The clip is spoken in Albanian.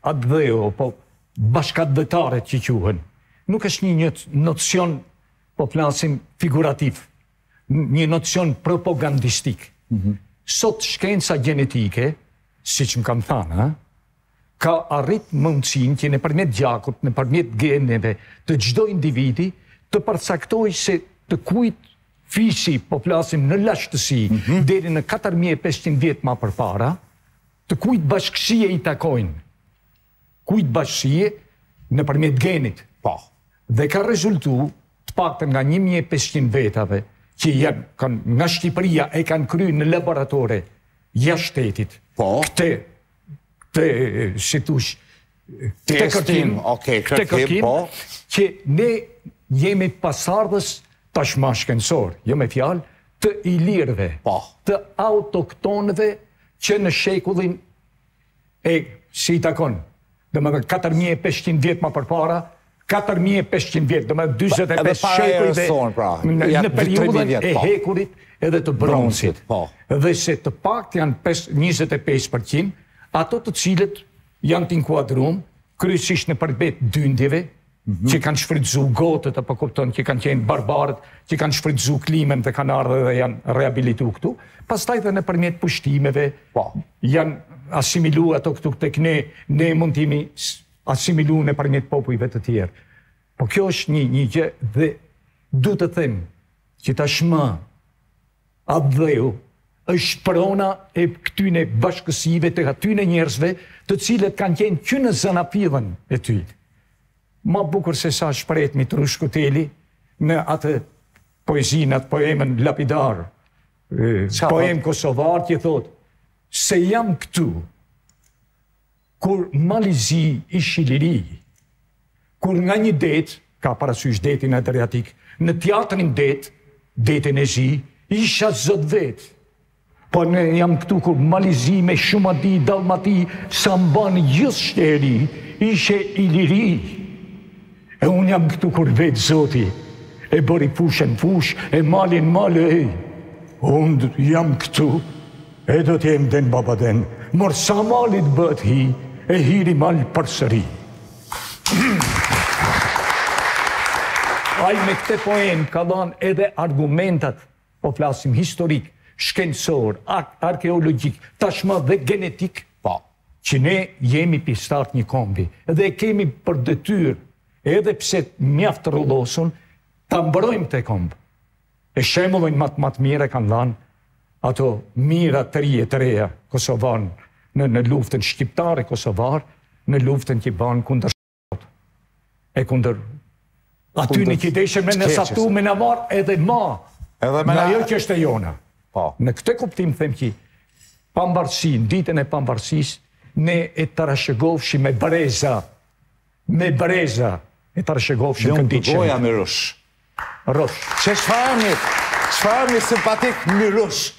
adveo, dheu, po bashkat dëtare që quhen, nuk është një një nocion, po flasim figurativ, një nocion propagandistik. Mhm. Sot shkenca genetike, si që më kam thana, ka arrit mundësin që në përmjet gjakut, në përmjet geneve, të gjdo individi, të përcaktoj se të kujt fisi, po flasim në lashtësi, mhm. dheri në 4500 vjetë ma për para, të kujt bashkësie i takojnë, kujt bashkije në përmjet genit. Po. Dhe ka rezultu të pak të nga 1500 vetave që janë, kanë, nga Shqipëria e kanë kry në laboratore ja shtetit. Po. Këte, këte, si tush, këte kërkim, okay, kërkim, këte kërkim, po. që ne jemi pasardhës tashma shkenësor, jo me fjalë, të ilirëve, po. të autoktonëve që në shekullin e si takonë, dhe më 4500 vjetë më përpara, 4500 vjetë, dhe më dhe 25 shekurit e pra, në periudën e po. hekurit edhe të bronsit. Po. Dhe se të pak të janë 25%, ato të cilët janë t'inkuadrum, kryesisht në përbet dëndjeve, mhm. që kanë shfridzu gotët, apo kupton që kanë qenë barbarët, që kanë shfridzu klimën dhe kanë ardhe dhe janë rehabilitu këtu, pas taj dhe në përmjet po. janë asimilu ato këtu tek këne, ne mund t'imi asimilu në për njët popujve të tjerë. Po kjo është një, një gjë dhe du të them që tashmë atë është prona e këtyne bashkësive të këtyne njerëzve të cilët kanë qenë që në zënafidhen e ty. Ma bukur se sa shprejt mi të rushkuteli në atë poezinat, poemen lapidar, poem Kosovar, që thotë, se jam këtu, kur malizi ishi liri, kur nga një det, ka parasysh detin e reatik në tjatërin det, detin e zi, isha zëtë vetë. Po ne jam këtu kur malizi me shumati, dalmati, sa mban gjithë shteri, ishe i liri. E unë jam këtu kur vetë zoti, e bëri fushën fush, e malin malë e. Unë jam këtu E do t'jem den, baba den, mor sa malit bët hi, e hiri mal për sëri. Aj me këte poem ka dan edhe argumentat, po flasim historik, shkencor, arkeologik, tashma dhe genetik, pa, po, që ne jemi pistart një kombi, edhe kemi për dëtyr, edhe pse mjaftë rullosun, ta mbrojmë të kombë. E shemullojnë matë matë mire kanë danë, ato mira të rije të reja Kosovan në, në luftën shqiptare Kosovar, në luftën që banë kundër shqiptare e kundër aty në kideshe me nësatu me në marë edhe ma edhe me në ajo që është e jona. Po. Në këte kuptim them që pambarësin, ditën e pambarësis, ne e të rashëgofshi me breza, me breza e të rashëgofshi në këndi që. Jumë të goja me rush. Rush. Që shfarëmi, shfarëmi simpatik me